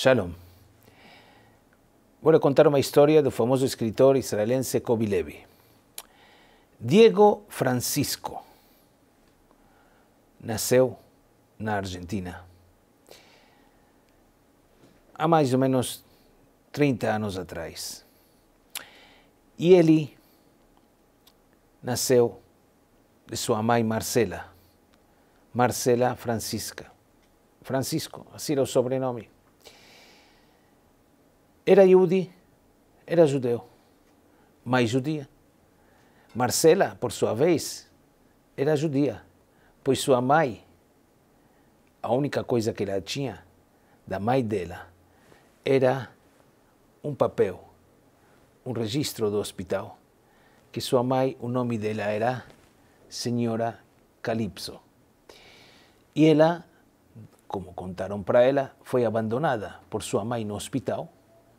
Shalom. Vou lhe contar uma história do famoso escritor israelense Kobi Levy. Diego Francisco nasceu na Argentina há mais ou menos 30 anos atrás. E ele nasceu de sua mãe Marcela, Marcela Francisca. Francisco, assim era o sobrenome. Era Yudi, era judeu, mas judia. Marcela, por sua vez, era judia, pois sua mãe, a única coisa que ela tinha da mãe dela, era um papel, um registro do hospital, que sua mãe, o nome dela era Senhora Calypso. E ela, como contaram para ela, foi abandonada por sua mãe no hospital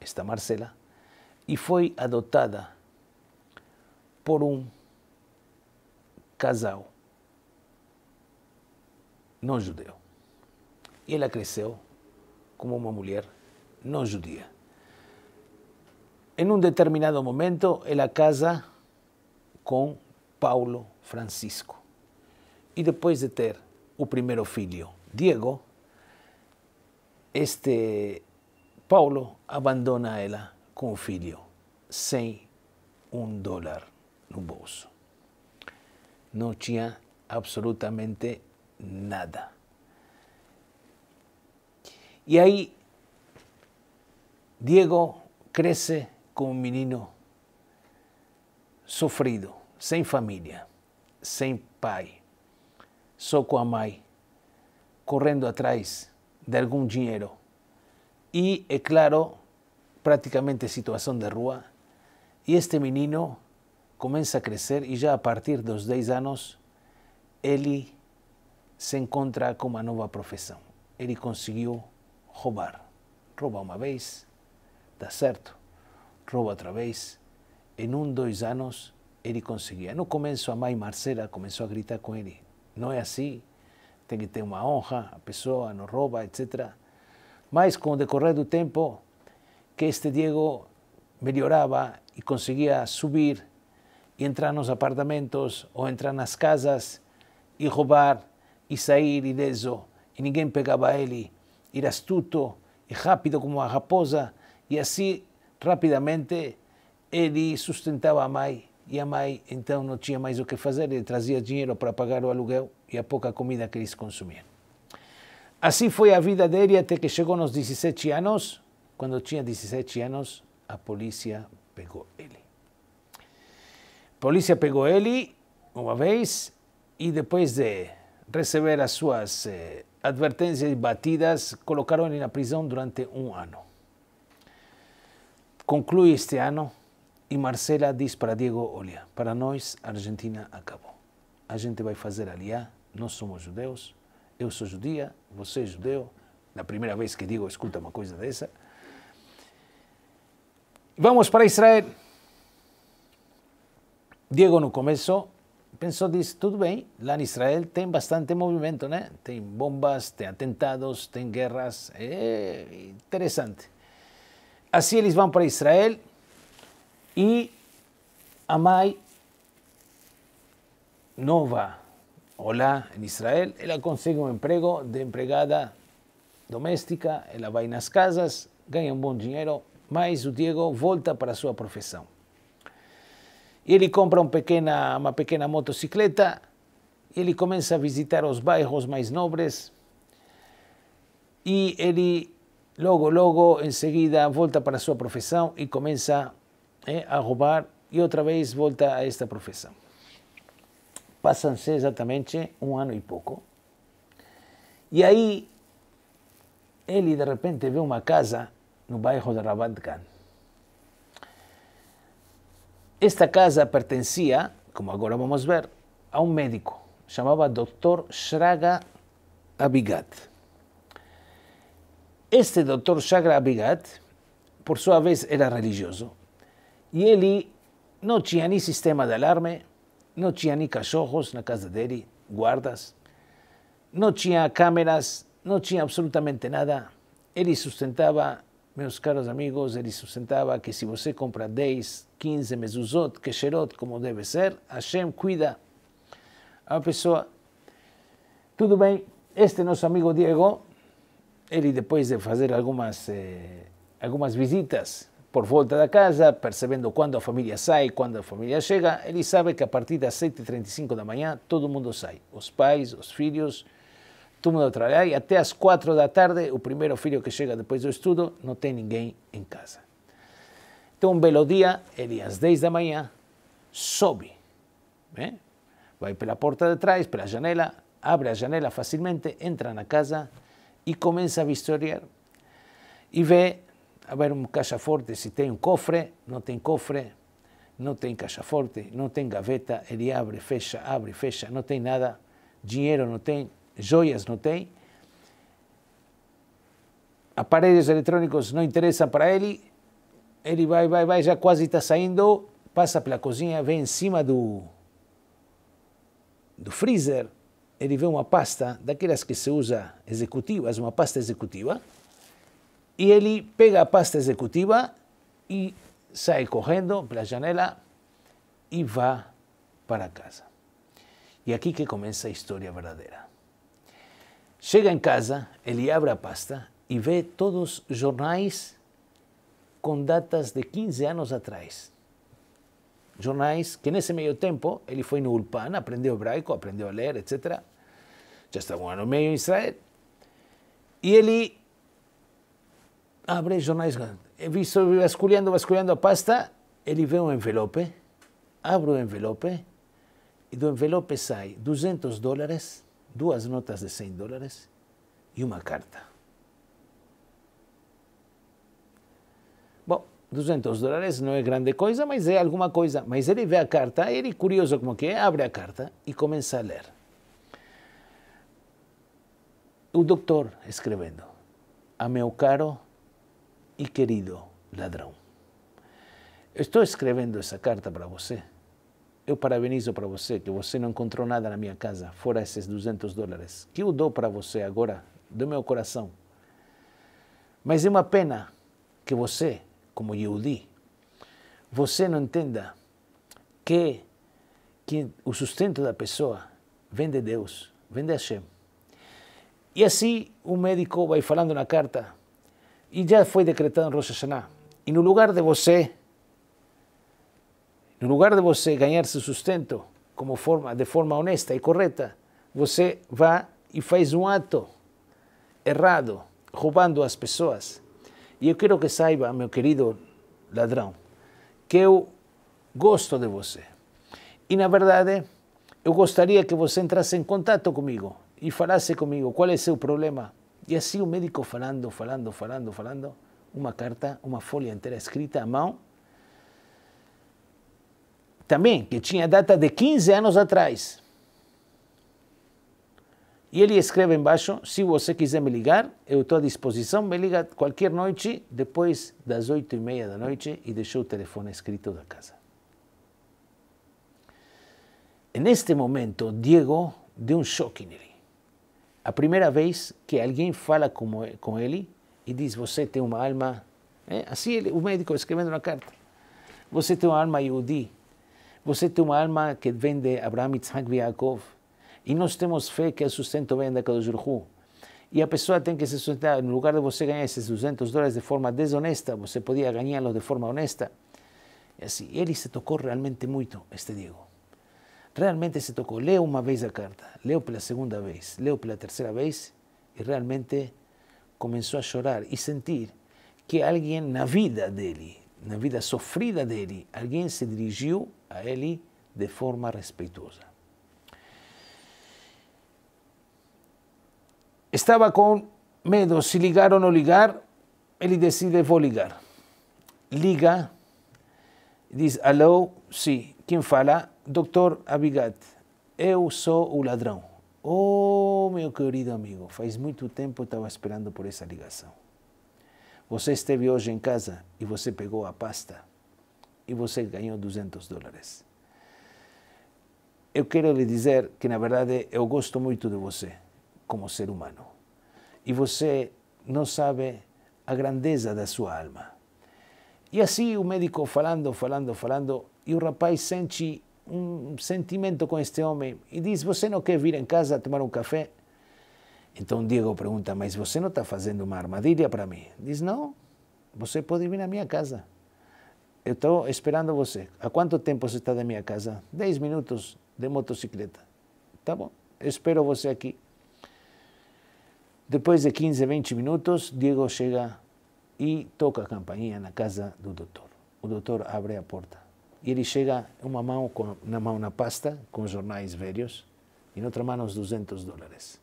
esta Marcela, y fue adoptada por un casal no judío. Y ella creció como una mujer no judía. En un determinado momento, ella casa con Paulo Francisco. Y después de tener un primer hijo, Diego, este Paulo abandona ella con un sem un dólar no bolso. No tenía absolutamente nada. Y ahí Diego crece como un menino sofrido, sem familia, sem pai, só com a mãe, correndo atrás de algún dinero y, eh, claro, prácticamente situación de rúa, y este menino comienza a crecer y ya a partir de los 10 años, él se encuentra con una nueva profesión. Él consiguió robar. Roba una vez, da certo. Roba otra vez. En un dos años, él conseguía. No comenzó a y Marcela, comenzó a gritar con él. No es así. Tiene que tener una honra, a persona no roba, etc., Mas com o decorrer do tempo, que este Diego melhorava e conseguia subir e entrar nos apartamentos ou entrar nas casas e roubar e sair ileso e ninguém pegava ele. Era astuto e rápido como uma raposa e assim rapidamente ele sustentava a mãe e a mãe então não tinha mais o que fazer, ele trazia dinheiro para pagar o aluguel e a pouca comida que eles consumiam. Assim foi a vida dele até que chegou nos 17 anos. Quando tinha 17 anos, a polícia pegou ele. A polícia pegou ele uma vez e depois de receber as suas eh, advertências e batidas, colocaram ele na prisão durante um ano. Conclui este ano e Marcela diz para Diego, olha, para nós a Argentina acabou. A gente vai fazer aliá, nós somos judeus, eu sou judia, você é judeu, na primeira vez que digo, escuta uma coisa dessa. Vamos para Israel. Diego, no começo, pensou, disse, tudo bem, lá em Israel tem bastante movimento, né? Tem bombas, tem atentados, tem guerras, é interessante. Assim eles vão para Israel e a mãe nova Olá em Israel, ela consegue um emprego de empregada doméstica, ela vai nas casas, ganha um bom dinheiro, mas o Diego volta para a sua profissão. Ele compra um pequena, uma pequena motocicleta, e ele começa a visitar os bairros mais nobres e ele logo, logo, em seguida, volta para eh, a sua profissão e começa a roubar e outra vez volta a esta profissão. pasanse exactamente un año y poco. Y ahí, él de repente ve una casa en el bajo de Rabat Esta casa pertenecía, como ahora vamos a ver, a un médico, llamaba doctor Shraga Abigat. Este doctor Shraga Abigat, por su vez, era religioso y él no tenía ni sistema de alarma, no tenía ni cachorros na casa guardas, no tenía cámaras, no tenía absolutamente nada. Él sustentaba, meus caros amigos, él sustentaba que si vos compra 10, 15 mezuzot, kesherot, como debe ser, Hashem cuida a la pessoa. Tudo bem, este nosso amigo Diego, él después de fazer algunas eh, algumas visitas por volta da casa, percebendo quando a família sai, quando a família chega, ele sabe que a partir das 7h35 da manhã todo mundo sai. Os pais, os filhos, todo mundo trabalha e até as 4 da tarde, o primeiro filho que chega depois do estudo, não tem ninguém em casa. Então, um belo dia, ele às 10 da manhã sobe, né? vai pela porta de trás, pela janela, abre a janela facilmente, entra na casa e começa a vistoriar e vê haver um caixa forte, se tem um cofre, não tem cofre, não tem caixa forte, não tem gaveta, ele abre, fecha, abre, fecha, não tem nada, dinheiro não tem, joias não tem. Aparelhos eletrônicos não interessam para ele, ele vai, vai, vai, já quase está saindo, passa pela cozinha, vem em cima do, do freezer, ele vê uma pasta, daquelas que se usa executivas, é uma pasta executiva, Y Eli pega pasta ejecutiva y sale cogiendo la janela y va para casa. Y aquí que comienza la historia verdadera. Llega en casa, Eli abre la pasta y ve todos los jornais con datas de 15 años atrás. Jornais que en ese medio tiempo él fue en Ulpan, aprendió hebraico, aprendió a leer, etc. Ya estaba un medio y medio Israel. Y Eli abre jornais grandes. Vasculhando, vasculhando a pasta, ele vê um envelope, abre o envelope, e do envelope sai 200 dólares, duas notas de 100 dólares e uma carta. Bom, 200 dólares não é grande coisa, mas é alguma coisa. Mas ele vê a carta, ele, curioso como que é, abre a carta e começa a ler. O doutor escrevendo, a meu caro e querido ladrão. Estou escrevendo essa carta para você. Eu parabenizo para você que você não encontrou nada na minha casa, fora esses 200 dólares, que eu dou para você agora, do meu coração. Mas é uma pena que você, como Yehudi, você não entenda que, que o sustento da pessoa vem de Deus, vem de Hashem. E assim o médico vai falando na carta e já foi decretado em Rosh Hashanah. E no lugar de você, eh, no lugar de você eh, ganhar seu sustento como forma, de forma honesta e correta, você eh, vai e faz um ato errado, roubando as pessoas. E eu quero que saiba, meu querido ladrão, que eu gosto de você. E na verdade, eu gostaria que você entrasse em contato comigo e falasse comigo qual é o seu problema e assim o médico falando, falando, falando, falando, uma carta, uma folha inteira escrita à mão, também, que tinha data de 15 anos atrás. E ele escreve embaixo, se você quiser me ligar, eu estou à disposição, me liga qualquer noite, depois das oito e meia da noite, e deixou o telefone escrito da casa. E neste momento, Diego deu um choque nele a primeira vez que alguém fala com, com ele e diz: Você tem uma alma. É, assim ele, o médico escrevendo uma carta. Você tem uma alma Yudi. Você tem uma alma que vem de Abraham, Isaac e Yaakov. E nós temos fé que é o sustento vem da Kadosh Baruch e a pessoa tem que se sustentar. No lugar de você ganhar esses 200 dólares de forma desonesta, você podia ganhá-los de forma honesta. E assim, ele se tocou realmente muito, este Diego. realmente se tocó. Leo una vez la carta, leo por la segunda vez, leo por la tercera vez y realmente comenzó a llorar y sentir que alguien en la vida de él, en la vida sufrida de él, alguien se dirigió a él de forma respetuosa. Estaba con miedo si ligar o no ligar, él decide voy a ligar. Liga, dice, aló, sí, ¿quién fala? Doutor Abigat, eu sou o ladrão. Oh, meu querido amigo, faz muito tempo estava esperando por essa ligação. Você esteve hoje em casa e você pegou a pasta e você ganhou 200 dólares. Eu quero lhe dizer que, na verdade, eu gosto muito de você como ser humano. E você não sabe a grandeza da sua alma. E assim o médico falando, falando, falando, e o rapaz sente um sentimento com este homem e diz: Você não quer vir em casa tomar um café? Então Diego pergunta: Mas você não está fazendo uma armadilha para mim? Diz: Não, você pode vir à minha casa. Eu estou esperando você. Há quanto tempo você está da minha casa? Dez minutos de motocicleta. Tá bom, eu espero você aqui. Depois de 15, 20 minutos, Diego chega e toca a campainha na casa do doutor. O doutor abre a porta e ele chega uma mão com, na mão na pasta, com jornais velhos, e na outra mão os 200 dólares.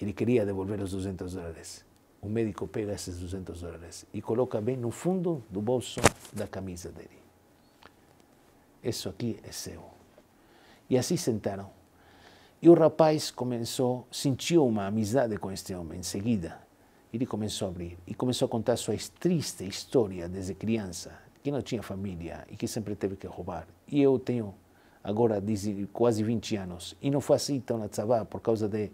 Ele queria devolver os 200 dólares. O médico pega esses 200 dólares e coloca bem no fundo do bolso da camisa dele. Isso aqui é seu. E assim sentaram. E o rapaz começou, sentiu uma amizade com este homem em seguida. Ele começou a abrir e começou a contar sua triste história desde criança que não tinha família e que sempre teve que roubar. E eu tenho agora quase 20 anos e não foi assim na Tzavá por causa de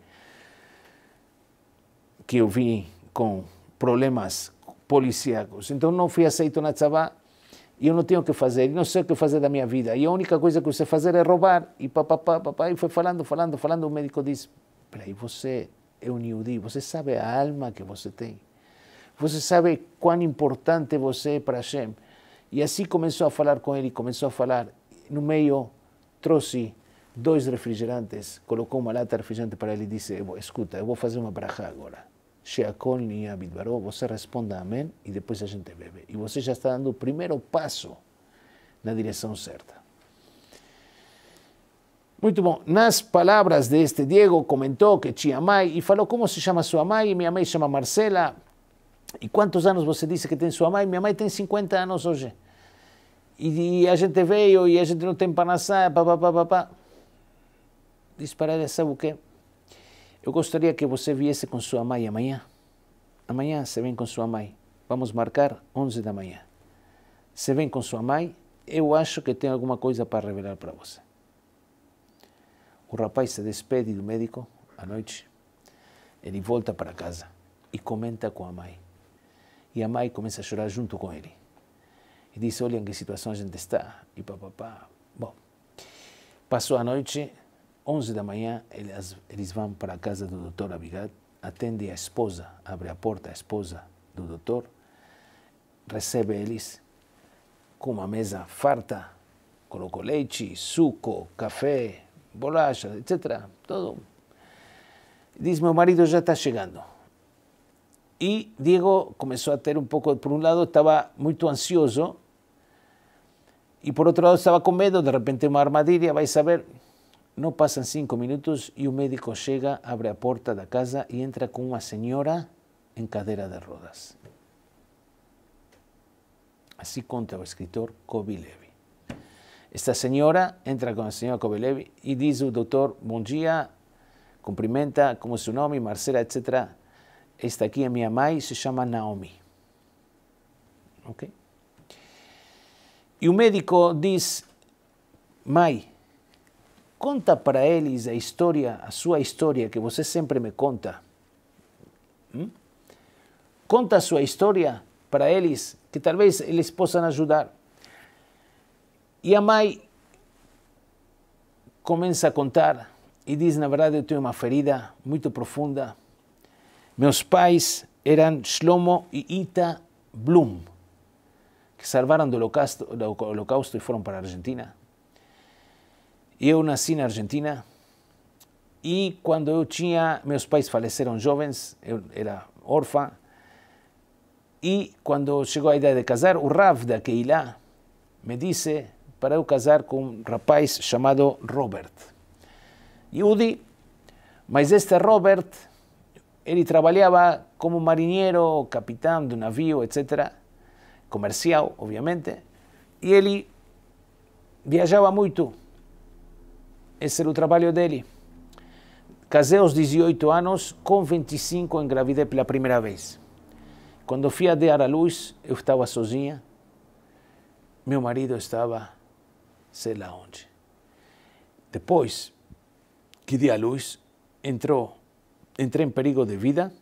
que eu vim com problemas policíacos. Então não fui aceito na Tzavá e eu não tenho o que fazer, não sei o que fazer da minha vida. E a única coisa que você fazer é roubar. E papapá, e foi falando, falando, falando. O médico disse: Peraí, você é um iudí você sabe a alma que você tem. Você sabe quão importante você é para Hashem. E assim começou a falar com ele, começou a falar. No meio, trouxe dois refrigerantes, colocou uma lata de refrigerante para ele e disse: Escuta, eu vou fazer uma brajá agora. Sheakol Bidbaró, você responda amém e depois a gente bebe. E você já está dando o primeiro passo na direção certa. Muito bom. Nas palavras deste Diego, comentou que tinha mãe e falou como se chama sua mãe. Minha mãe chama Marcela. E quantos anos você disse que tem sua mãe? Minha mãe tem 50 anos hoje. E, e a gente veio e a gente não tem para nascer, papapá. Diz para ela, sabe o quê? Eu gostaria que você viesse com sua mãe amanhã. Amanhã você vem com sua mãe. Vamos marcar 11 da manhã. Você vem com sua mãe, eu acho que tem alguma coisa para revelar para você. O rapaz se despede do médico à noite. Ele volta para casa e comenta com a mãe. E a mãe começa a chorar junto com ele. E diz: Olha em que situação a gente está. E papapá. Bom, passou a noite, 11 da manhã, eles, eles vão para a casa do doutor Abigail, atende a esposa, abre a porta a esposa do doutor, recebe eles com uma mesa farta, colocou leite, suco, café, bolacha, etc. Tudo. Diz: Meu marido já está chegando y Diego comenzó a tener un poco, por un lado estaba muy ansioso y por otro lado estaba con miedo, de repente una armadilla, vais a ver, no pasan cinco minutos y un médico llega, abre la puerta de la casa y entra con una señora en cadera de rodas. Así conta el escritor Kobe Levy. Esta señora entra con la señora Kobe Levy y dice al doctor, buen día, cumprimenta, como su nombre, Marcela, etcétera, esta aqui é minha mãe, se chama Naomi. Ok? E o médico diz: Mãe, conta para eles a história, a sua história que você sempre me conta. Hum? Conta a sua história para eles, que talvez eles possam ajudar. E a mãe começa a contar e diz: Na verdade, eu tenho uma ferida muito profunda meus pais eram Shlomo e Ita Blum, que salvaram do holocausto, do holocausto e foram para a Argentina. Eu nasci na Argentina e quando eu tinha. Meus pais faleceram jovens, eu era órfã. E quando chegou a ideia de casar, o Rav da Keilah me disse para eu casar com um rapaz chamado Robert. Yudi, mas este Robert ele trabalhava como marinheiro, capitão de um navio, etc. Comercial, obviamente. E ele viajava muito. Esse era o trabalho dele. Casei aos 18 anos, com 25 engravidei pela primeira vez. Quando fui a dar à luz, eu estava sozinha. Meu marido estava sei lá onde. Depois que dei à luz, entrou entrei em perigo de vida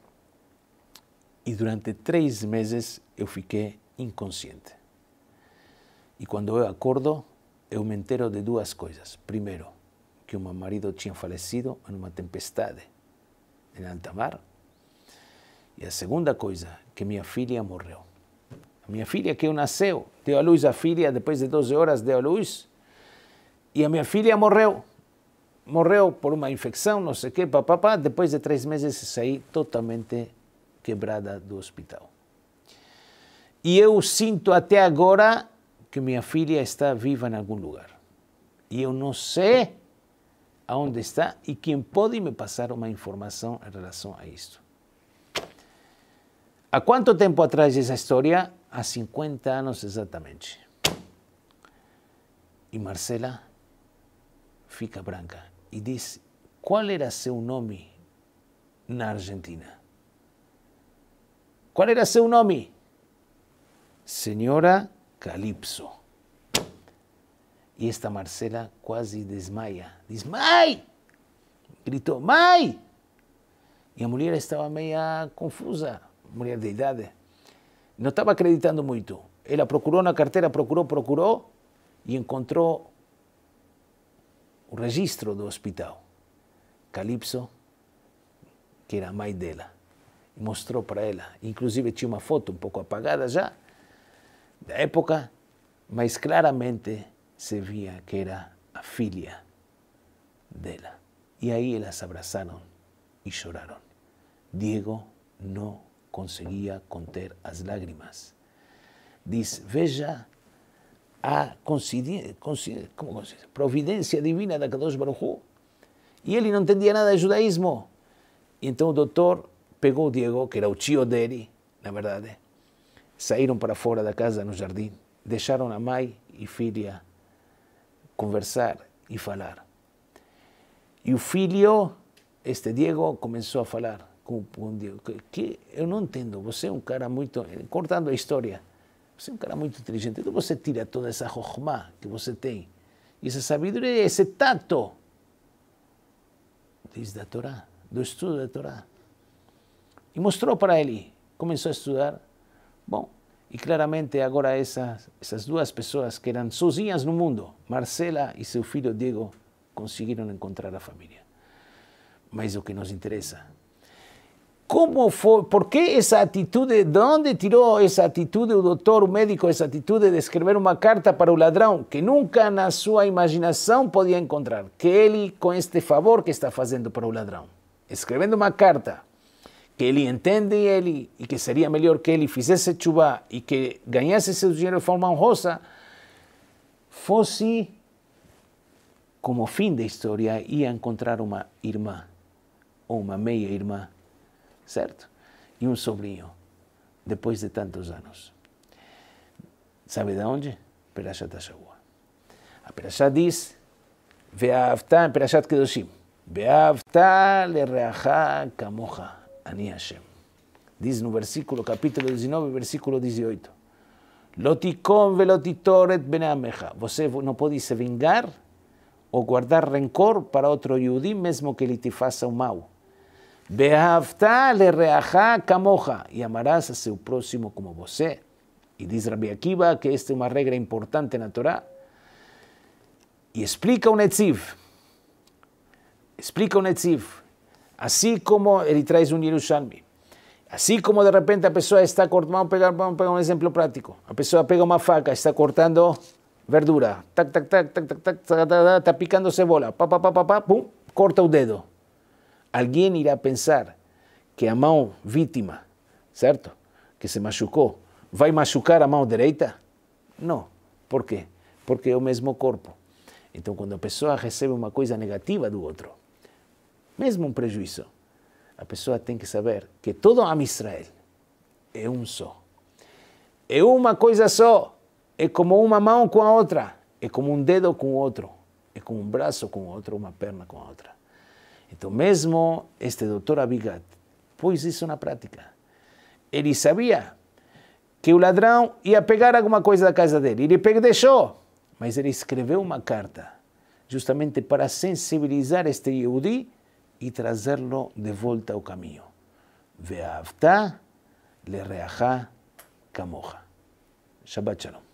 e durante três meses eu fiquei inconsciente. E quando eu acordo, eu me entero de duas coisas. Primeiro, que o meu marido tinha falecido em uma tempestade em alta mar. E a segunda coisa, que minha filha morreu. A minha filha que eu nasceu, deu à luz a filha, depois de 12 horas deu à luz, e a minha filha morreu morreu por uma infecção, não sei o quê, papapá. Depois de três meses saí totalmente quebrada do hospital. E eu sinto até agora que minha filha está viva em algum lugar. E eu não sei aonde está e quem pode me passar uma informação em relação a isto. Há quanto tempo atrás essa história? Há 50 anos exatamente. E Marcela fica branca Y dice, ¿cuál era su nombre en Argentina. ¿Cuál era su nombre? Señora Calipso. Y esta Marcela casi desmaya. Dice, gritó, Mai y Y a mujer estaba meia confusa, mujer de edad. No estaba acreditando muito. procuró procuró na cartera, procuró, procuró. Y encontró registro de hospital. Calypso, que era a de ella, mostró para ella. Inclusive tinha una foto un um poco apagada ya la época, mas claramente se veía que era a de dela. Y e ahí las abrazaron y e lloraron. Diego no conseguía conter las lágrimas. Dice, Veja a como providência divina da Kadosh Baruchu. E ele não entendia nada de judaísmo. E então o doutor pegou o Diego, que era o tio dele, na verdade, saíram para fora da casa no jardim, deixaram a mãe e filha conversar e falar. E o filho, este Diego, começou a falar com, Diego, que, que eu não entendo, você é um cara muito. cortando a história. Você é um cara muito inteligente. Então você tira toda essa rochma que você tem, essa sabedoria, esse tato, diz da Torá, do estudo da Torá. E mostrou para ele. Começou a estudar. Bom, e claramente agora essas, essas duas pessoas que eram sozinhas no mundo, Marcela e seu filho Diego, conseguiram encontrar a família. Mas o que nos interessa como foi, por que essa atitude, de onde tirou essa atitude o doutor, o médico, essa atitude de escrever uma carta para o ladrão que nunca na sua imaginação podia encontrar? Que ele, com este favor que está fazendo para o ladrão, escrevendo uma carta que ele entende ele e que seria melhor que ele fizesse chuva e que ganhasse seu dinheiro de forma honrosa, fosse como fim da história ia encontrar uma irmã ou uma meia-irmã certo? E um sobrinho, depois de tantos anos. Sabe de onde? Perashat Hashavua. A Perashat diz, Ve'avta em Perashat Kedoshim, Ve'avta le'reacha kamocha, ani Hashem. Diz no versículo, capítulo 19, versículo 18. Loticom velotitoret beneameja. Você não pode se vingar ou guardar rancor para outro Yudi, mesmo que ele te faça o mal. Behavta le reajá y amarás a su próximo como vosé. Y dice Rabbi Akiva que esta es una regla importante en la Y explica un etziv. Explica un etziv. Así como él trae un Yerushalmi. Así como de repente la persona está cortando, vamos a pegar, un ejemplo práctico. A persona pega una faca, está cortando verdura, tac, tac, tac, tac, tac, tac, está picando cebola, corta un dedo. alguém irá pensar que a mão vítima, certo? Que se machucou, vai machucar a mão direita? Não. Por quê? Porque é o mesmo corpo. Então, quando a pessoa recebe uma coisa negativa do outro, mesmo um prejuízo, a pessoa tem que saber que todo Am Israel é um só. É uma coisa só. É como uma mão com a outra. É como um dedo com o outro. É como um braço com o outro, uma perna com a outra. Então, mesmo este doutor Abigat pôs isso na prática. Ele sabia que o ladrão ia pegar alguma coisa da casa dele. Ele deixou, mas ele escreveu uma carta justamente para sensibilizar este Yehudi e trazê-lo de volta ao caminho. Ve'avta le'reacha kamocha. Shabbat shalom.